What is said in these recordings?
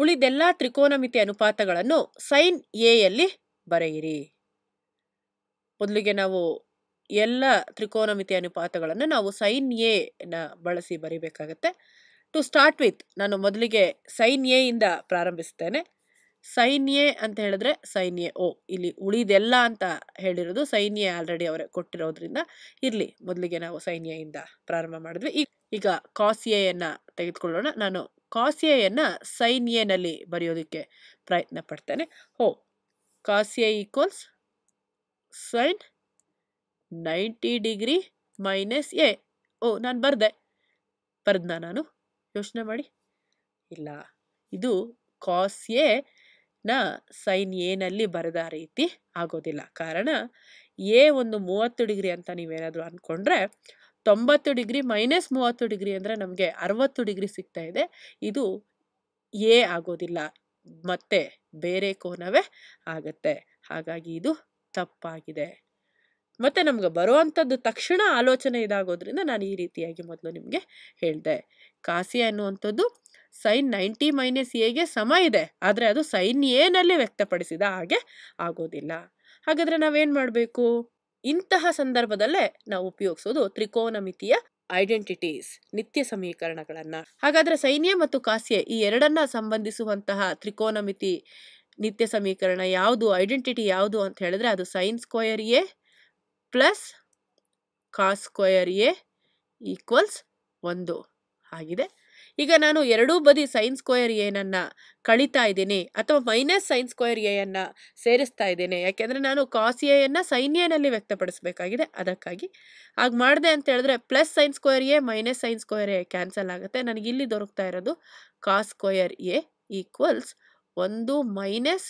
ಉಳಿದೆಲ್ಲ ತ್ರಿಕೋನಮಿತಿ ಅನುಪಾತಗಳನ್ನು ಸೈನ್ ಎಯಲ್ಲಿ ಬರೆಯಿರಿ ಮೊದಲಿಗೆ ನಾವು ಎಲ್ಲ ತ್ರಿಕೋನಮಿತಿ ಅನುಪಾತಗಳನ್ನು ನಾವು ಸೈನ್ ಎನ ಬಳಸಿ ಬರೀಬೇಕಾಗತ್ತೆ ಟು ಸ್ಟಾರ್ಟ್ ವಿತ್ ನಾನು ಮೊದಲಿಗೆ ಸೈನ್ ಎ ಇಂದ ಪ್ರಾರಂಭಿಸ್ತೇನೆ ಸೈನ್ ಎ ಅಂತ ಹೇಳಿದ್ರೆ ಸೈನ್ ಎ ಓ ಇಲ್ಲಿ ಉಳಿದೆಲ್ಲ ಅಂತ ಹೇಳಿರೋದು ಸೈನ್ ಎ ಆಲ್ರೆಡಿ ಅವರೇ ಕೊಟ್ಟಿರೋದ್ರಿಂದ ಇರಲಿ ಮೊದಲಿಗೆ ನಾವು ಸೈನ್ ಎ ಇಂದ ಪ್ರಾರಂಭ ಮಾಡಿದ್ವಿ ಈಗ ಕಾಸ್ ಎಯನ್ನು ತೆಗೆದುಕೊಳ್ಳೋಣ ನಾನು ಕಾಸಿಯನ್ನ ಸೈನ್ ಎನಲ್ಲಿ ಬರೆಯೋದಕ್ಕೆ ಪ್ರಯತ್ನ ಪಡ್ತೇನೆ ಹೋ ಕಾಸಿಯ equals sine ninety degree minus A ಓ ನಾನು ಬರೆದೆ ಬರ್ದ ನಾನು ಯೋಚನೆ ಮಾಡಿ ಇಲ್ಲ ಇದು ಕಾಸ್ ಎನ ಸೈನ್ ಎನಲ್ಲಿ ಬರೆದ ರೀತಿ ಆಗೋದಿಲ್ಲ ಕಾರಣ ಎ ಒಂದು ಮೂವತ್ತು ಡಿಗ್ರಿ ಅಂತ ನೀವೇನಾದರೂ ಅಂದ್ಕೊಂಡ್ರೆ ತೊಂಬತ್ತು ಡಿಗ್ರಿ ಮೈನಸ್ ಮೂವತ್ತು ಡಿಗ್ರಿ ಅಂದರೆ ನಮಗೆ ಅರವತ್ತು ಡಿಗ್ರಿ ಸಿಗ್ತಾ ಇದೆ ಇದು ಎ ಆಗೋದಿಲ್ಲ ಮತ್ತೆ ಬೇರೆ ಕೋನವೇ ಆಗತ್ತೆ ಹಾಗಾಗಿ ಇದು ತಪ್ಪಾಗಿದೆ ಮತ್ತೆ ನಮ್ಗೆ ಬರುವಂಥದ್ದು ತಕ್ಷಣ ಆಲೋಚನೆ ಇದಾಗೋದ್ರಿಂದ ನಾನು ಈ ರೀತಿಯಾಗಿ ಮೊದಲು ನಿಮಗೆ ಹೇಳಿದೆ ಕಾಸಿ ಅನ್ನುವಂಥದ್ದು ಸೈನ್ ನೈಂಟಿ ಮೈನಸ್ ಎಗೆ ಸಮ ಇದೆ ಆದರೆ ಅದು ಸೈನ್ ಎನಲ್ಲಿ ವ್ಯಕ್ತಪಡಿಸಿದ ಹಾಗೆ ಆಗೋದಿಲ್ಲ ಹಾಗಾದರೆ ನಾವೇನು ಮಾಡಬೇಕು ಇಂತಹ ಸಂದರ್ಭದಲ್ಲೇ ನಾವು ಉಪಯೋಗಿಸೋದು ತ್ರಿಕೋನಮಿತಿಯ ಐಡೆಂಟಿಟೀಸ್ ನಿತ್ಯ ಸಮೀಕರಣಗಳನ್ನ ಹಾಗಾದ್ರೆ ಸೈನ್ಯ ಮತ್ತು ಕಾಸ್ಯ ಈ ಎರಡನ್ನ ಸಂಬಂಧಿಸುವಂತಹ ತ್ರಿಕೋನಮಿತಿ ನಿತ್ಯ ಸಮೀಕರಣ ಯಾವುದು ಐಡೆಂಟಿಟಿ ಯಾವುದು ಅಂತ ಹೇಳಿದ್ರೆ ಅದು sine square A plus cos square A equals ಒಂದು ಆಗಿದೆ ಈಗ ನಾನು ಎರಡೂ ಬದಿ ಸೈನ್ ಸ್ಕ್ವೇರ್ ಏನನ್ನು ಕಳೀತಾ ಇದ್ದೀನಿ ಅಥವಾ ಮೈನಸ್ ಸೈನ್ ಸ್ಕ್ವಯರ್ ಎಯನ್ನು ಸೇರಿಸ್ತಾ ಇದ್ದೀನಿ ಯಾಕೆಂದರೆ ನಾನು ಕಾಸ್ ಎಯನ್ನು ಸೈನ್ ಎನಲ್ಲಿ ವ್ಯಕ್ತಪಡಿಸಬೇಕಾಗಿದೆ ಅದಕ್ಕಾಗಿ ಆಗ ಮಾಡಿದೆ ಅಂತ ಹೇಳಿದ್ರೆ plus sine square A minus sine square A cancel ಆಗುತ್ತೆ ನನಗೆ ಇಲ್ಲಿ ದೊರಕ್ತಾ ಇರೋದು ಕಾಸ್ ಸ್ಕ್ವಯರ್ ಎ ಈಕ್ವಲ್ಸ್ ಒಂದು ಮೈನಸ್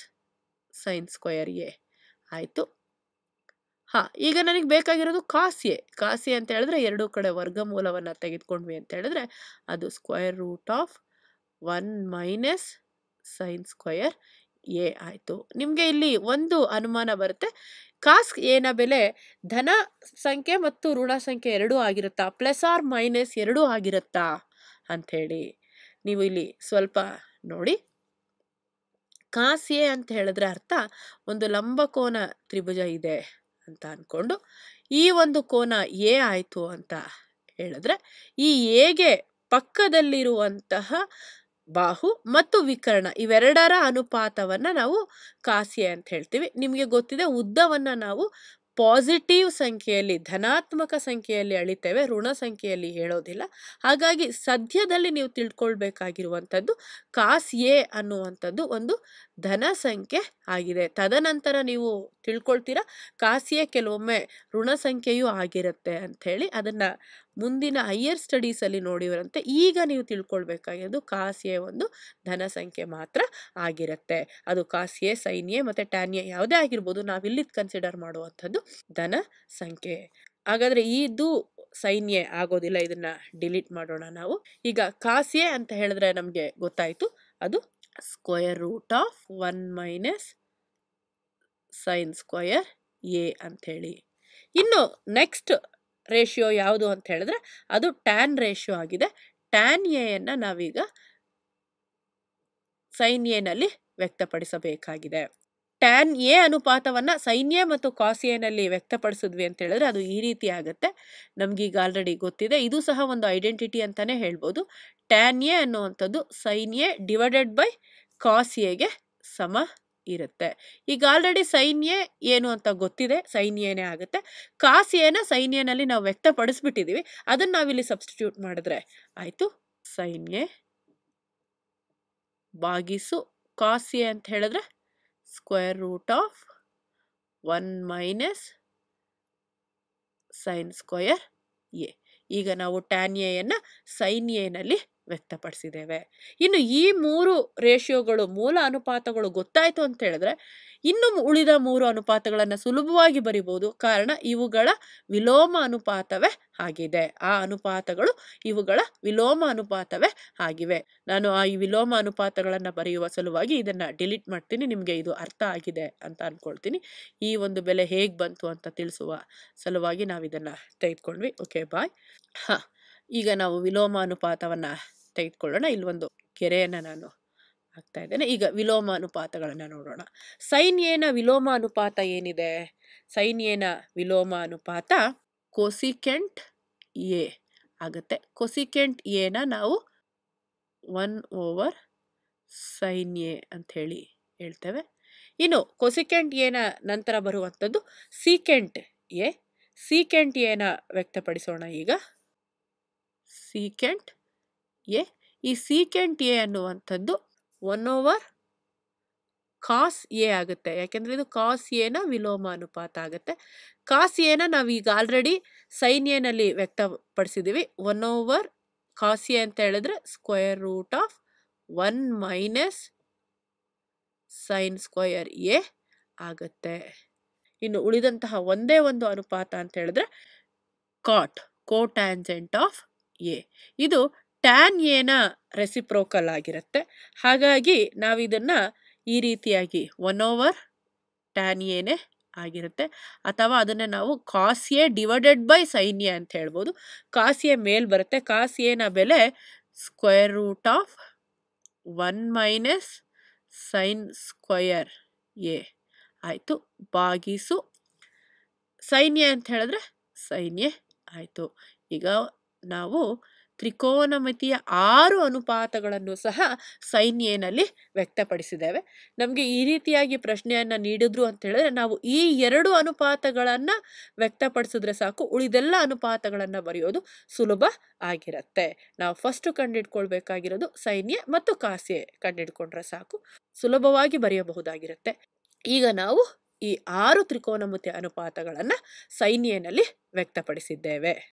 ಸೈನ್ ಸ್ಕ್ವಯರ್ ಎ ಆಯಿತು ಹಾಂ ಈಗ ನನಗೆ ಬೇಕಾಗಿರೋದು ಕಾಸಿಯೆ ಕಾಸಿ ಅಂತ ಹೇಳಿದ್ರೆ ಎರಡೂ ಕಡೆ ವರ್ಗಮೂಲವನ್ನು ತೆಗೆದುಕೊಂಡ್ವಿ ಅಂತ ಹೇಳಿದ್ರೆ ಅದು square root of one minus sine square A ಆಯಿತು ನಿಮಗೆ ಇಲ್ಲಿ ಒಂದು ಅನುಮಾನ ಬರುತ್ತೆ ಕಾಸ್ ಏನ ಬೆಲೆ ಧನ ಸಂಖ್ಯೆ ಮತ್ತು ಋಣ ಸಂಖ್ಯೆ ಎರಡೂ ಆಗಿರುತ್ತಾ ಪ್ಲಸ್ ಆರ್ ಮೈನಸ್ ಎರಡೂ ಆಗಿರುತ್ತಾ ಅಂಥೇಳಿ ನೀವು ಇಲ್ಲಿ ಸ್ವಲ್ಪ ನೋಡಿ ಕಾಸ್ ಎ ಅಂತ ಹೇಳಿದ್ರೆ ಅರ್ಥ ಒಂದು ಲಂಬಕೋನ ತ್ರಿಭುಜ ಇದೆ ಅಂತ ಅಂದ್ಕೊಂಡು ಈ ಒಂದು ಕೋನ ಎ ಆಯಿತು ಅಂತ ಹೇಳಿದ್ರೆ ಈ ಎಗೆ ಪಕ್ಕದಲ್ಲಿರುವಂತಹ ಬಾಹು ಮತ್ತು ವಿಕರ್ಣ ಇವೆರಡರ ಅನುಪಾತವನ್ನ ನಾವು ಕಾಸಿಯ ಅಂತ ಹೇಳ್ತೀವಿ ನಿಮಗೆ ಗೊತ್ತಿದೆ ಉದ್ದವನ್ನು ನಾವು ಪಾಸಿಟಿವ್ ಸಂಖ್ಯೆಯಲ್ಲಿ ಧನಾತ್ಮಕ ಸಂಖ್ಯೆಯಲ್ಲಿ ಅಳಿತೇವೆ ಋಣ ಸಂಖ್ಯೆಯಲ್ಲಿ ಹೇಳೋದಿಲ್ಲ ಹಾಗಾಗಿ ಸದ್ಯದಲ್ಲಿ ನೀವು ತಿಳ್ಕೊಳ್ಬೇಕಾಗಿರುವಂಥದ್ದು ಕಾಸ್ ಎ ಅನ್ನುವಂಥದ್ದು ಒಂದು ಧನ ಸಂಖ್ಯೆ ಆಗಿದೆ ತದನಂತರ ನೀವು ತಿಳ್ಕೊಳ್ತೀರಾ ಕಾಸಿಯೇ ಕೆಲವೊಮ್ಮೆ ಋಣ ಸಂಖ್ಯೆಯೂ ಆಗಿರುತ್ತೆ ಅಂಥೇಳಿ ಅದನ್ನು ಮುಂದಿನ ಹೈಯರ್ ಸ್ಟಡೀಸಲ್ಲಿ ನೋಡಿವರಂತೆ ಈಗ ನೀವು ತಿಳ್ಕೊಳ್ಬೇಕಾಗಿರೋದು ಕಾಸಿಯ ಒಂದು ಧನ ಸಂಖ್ಯೆ ಮಾತ್ರ ಆಗಿರುತ್ತೆ ಅದು ಕಾಸಿಯೆ ಸೈನ್ಯ ಮತ್ತು ಟ್ಯಾನ್ಯ ಯಾವುದೇ ಆಗಿರ್ಬೋದು ಇಲ್ಲಿ ಕನ್ಸಿಡರ್ ಮಾಡುವಂಥದ್ದು ಧನ ಸಂಖ್ಯೆ ಹಾಗಾದರೆ ಇದು ಸೈನ್ಯ ಆಗೋದಿಲ್ಲ ಇದನ್ನ ಡಿಲೀಟ್ ಮಾಡೋಣ ನಾವು ಈಗ ಕಾಸಿಯೆ ಅಂತ ಹೇಳಿದ್ರೆ ನಮಗೆ ಗೊತ್ತಾಯಿತು ಅದು square root of one minus sine square A ಅಂಥೇಳಿ ಇನ್ನು ನೆಕ್ಸ್ಟ್ ರೇಷಿಯೋ ಯಾವುದು ಅಂತ ಹೇಳಿದ್ರೆ ಅದು ಟ್ಯಾನ್ ರೇಷಿಯೋ ಆಗಿದೆ ಟ್ಯಾನ್ ಎಯನ್ನು ನಾವೀಗ ಸೈನ್ ಎನಲ್ಲಿ ವ್ಯಕ್ತಪಡಿಸಬೇಕಾಗಿದೆ ಟ್ಯಾನ್ ಎ ಅನುಪಾತವನ್ನು ಎ ಮತ್ತು ಕಾಸ್ ಎನಲ್ಲಿ ವ್ಯಕ್ತಪಡಿಸಿದ್ವಿ ಅಂತ ಹೇಳಿದ್ರೆ ಅದು ಈ ರೀತಿ ಆಗುತ್ತೆ ನಮಗೀಗ ಆಲ್ರೆಡಿ ಗೊತ್ತಿದೆ ಇದು ಸಹ ಒಂದು ಐಡೆಂಟಿಟಿ ಅಂತಲೇ ಹೇಳ್ಬೋದು ಟ್ಯಾನ್ ಎ ಅನ್ನುವಂಥದ್ದು ಎ ಡಿವೈಡೆಡ್ ಬೈ ಕಾಸ್ ಎಗೆ ಸಮ ಇರುತ್ತೆ ಈಗ ಆಲ್ರೆಡಿ ಸೈನ್ಯ ಏನು ಅಂತ ಗೊತ್ತಿದೆ ಸೈನ್ಯನೇ ಆಗುತ್ತೆ ಕಾಸ್ಯನ ಸೈನ್ಯನಲ್ಲಿ ನಾವು ವ್ಯಕ್ತಪಡಿಸ್ಬಿಟ್ಟಿದ್ದೀವಿ ಅದನ್ನು ನಾವಿಲ್ಲಿ ಸಬ್ಸ್ಟಿಟ್ಯೂಟ್ ಮಾಡಿದ್ರೆ ಆಯಿತು ಸೈನ್ಯ ಭಾಗಿಸು ಕಾಸ್ಯೆ ಅಂತ ಹೇಳಿದ್ರೆ square root of one minus sine square A ಈಗ ನಾವು ಟ್ಯಾನ್ ಎಯನ್ನು ಸೈನ್ ಎನಲ್ಲಿ ವ್ಯಕ್ತಪಡಿಸಿದ್ದೇವೆ ಇನ್ನು ಈ ಮೂರು ರೇಷಿಯೋಗಳು ಮೂಲ ಅನುಪಾತಗಳು ಗೊತ್ತಾಯಿತು ಅಂತ ಹೇಳಿದ್ರೆ ಇನ್ನು ಉಳಿದ ಮೂರು ಅನುಪಾತಗಳನ್ನು ಸುಲಭವಾಗಿ ಬರಿಬೋದು ಕಾರಣ ಇವುಗಳ ವಿಲೋಮ ಅನುಪಾತವೇ ಆಗಿದೆ ಆ ಅನುಪಾತಗಳು ಇವುಗಳ ವಿಲೋಮ ಅನುಪಾತವೇ ಆಗಿವೆ ನಾನು ಆ ವಿಲೋಮ ಅನುಪಾತಗಳನ್ನು ಬರೆಯುವ ಸಲುವಾಗಿ ಇದನ್ನು ಡಿಲೀಟ್ ಮಾಡ್ತೀನಿ ನಿಮಗೆ ಇದು ಅರ್ಥ ಆಗಿದೆ ಅಂತ ಅಂದ್ಕೊಳ್ತೀನಿ ಈ ಒಂದು ಬೆಲೆ ಹೇಗೆ ಬಂತು ಅಂತ ತಿಳಿಸುವ ಸಲುವಾಗಿ ನಾವು ಇದನ್ನು ತೆಗೆದುಕೊಂಡ್ವಿ ಓಕೆ ಬಾಯ್ ಹಾಂ ಈಗ ನಾವು ವಿಲೋಮ ಅನುಪಾತವನ್ನು ತೆಗೆದುಕೊಳ್ಳೋಣ ಇಲ್ಲೊಂದು ಕೆರೆಯನ್ನು ನಾನು ಹಾಕ್ತಾ ಇದ್ದೇನೆ ಈಗ ವಿಲೋಮ ಅನುಪಾತಗಳನ್ನು ನೋಡೋಣ ಸೈನ್ ಏನ ವಿಲೋಮ ಅನುಪಾತ ಏನಿದೆ ಸೈನ್ ಏನ ವಿಲೋಮ ಅನುಪಾತ ಕೋಸಿಕೆಂಟ್ ಎ ಆಗುತ್ತೆ ಕೊಸಿಕೆಂಟ್ ಎನ ನಾವು ಒನ್ ಓವರ್ ಸೈನ್ ಎ ಅಂಥೇಳಿ ಹೇಳ್ತೇವೆ ಇನ್ನು ಕೊಸಿಕೆಂಟ್ ಎನ ನಂತರ ಬರುವಂಥದ್ದು ಸೀಕೆಂಟ್ ಎ ಸೀಕೆಂಟ್ ಎನ ವ್ಯಕ್ತಪಡಿಸೋಣ ಈಗ ಸೀಕೆಂಟ್ ಎ ಈ ಸೀಕೆಂಟ್ ಎ ಅನ್ನುವಂಥದ್ದು ಒನ್ ಓವರ್ ಕಾಸ್ ಎ ಆಗುತ್ತೆ ಯಾಕೆಂದರೆ ಇದು ಕಾಸ್ ಎನ ವಿಲೋಮ ಅನುಪಾತ ಆಗುತ್ತೆ ಕಾಸ್ ಎನ ನಾವು ಈಗ ಆಲ್ರೆಡಿ ಸೈನ್ ಎನಲ್ಲಿ ವ್ಯಕ್ತಪಡಿಸಿದ್ದೀವಿ ಒನ್ ಓವರ್ ಕಾಸ್ ಎ ಅಂತ ಹೇಳಿದ್ರೆ square root of one minus sine square A ಆಗುತ್ತೆ ಇನ್ನು ಉಳಿದಂತಹ ಒಂದೇ ಒಂದು ಅನುಪಾತ ಅಂತ ಹೇಳಿದ್ರೆ ಕಾಟ್ ಕೋಟ್ಯಾಂಜೆಂಟ್ ಆಫ್ ಎ ಇದು ಟ್ಯಾನ್ ಎನ ರೆಸಿಪ್ರೋಕಲ್ ಆಗಿರುತ್ತೆ ಹಾಗಾಗಿ ನಾವಿದನ್ನು ಈ ರೀತಿಯಾಗಿ ಒನ್ ಓವರ್ ಟ್ಯಾನ್ ಎನೇ ಆಗಿರುತ್ತೆ ಅಥವಾ ಅದನ್ನು ನಾವು ಕಾಸಿಯೆ ಡಿವೈಡೆಡ್ ಬೈ ಸೈನ್ಯ ಅಂತ ಹೇಳ್ಬೋದು ಕಾಸಿಯ ಮೇಲ್ ಬರುತ್ತೆ ಕಾಸಿಯೇನ ಬೆಲೆ square root of one minus sine square A ಆಯಿತು ಬಾಗಿಸು ಸೈನ್ಯ ಅಂತ ಹೇಳಿದ್ರೆ ಸೈನ್ಯ ಆಯಿತು ಈಗ ನಾವು ತ್ರಿಕೋನಮಿತಿಯ ಆರು ಅನುಪಾತಗಳನ್ನು ಸಹ ಸೈನ್ ವ್ಯಕ್ತಪಡಿಸಿದ್ದೇವೆ ನಮಗೆ ಈ ರೀತಿಯಾಗಿ ಪ್ರಶ್ನೆಯನ್ನು ನೀಡಿದ್ರು ಅಂತ ಹೇಳಿದ್ರೆ ನಾವು ಈ ಎರಡು ಅನುಪಾತಗಳನ್ನು ವ್ಯಕ್ತಪಡಿಸಿದ್ರೆ ಸಾಕು ಉಳಿದೆಲ್ಲ ಅನುಪಾತಗಳನ್ನು ಬರೆಯೋದು ಸುಲಭ ಆಗಿರುತ್ತೆ ನಾವು ಫಸ್ಟು ಕಂಡಿಡ್ಕೊಳ್ಬೇಕಾಗಿರೋದು ಸೈನ್ಯ ಮತ್ತು ಕಾಸ್ಯೆ ಕಂಡಿಡ್ಕೊಂಡ್ರೆ ಸಾಕು ಸುಲಭವಾಗಿ ಬರೆಯಬಹುದಾಗಿರುತ್ತೆ ಈಗ ನಾವು ಈ ಆರು ತ್ರಿಕೋನಮಿತಿಯ ಅನುಪಾತಗಳನ್ನು ಸೈನ್ಯನಲ್ಲಿ ವ್ಯಕ್ತಪಡಿಸಿದ್ದೇವೆ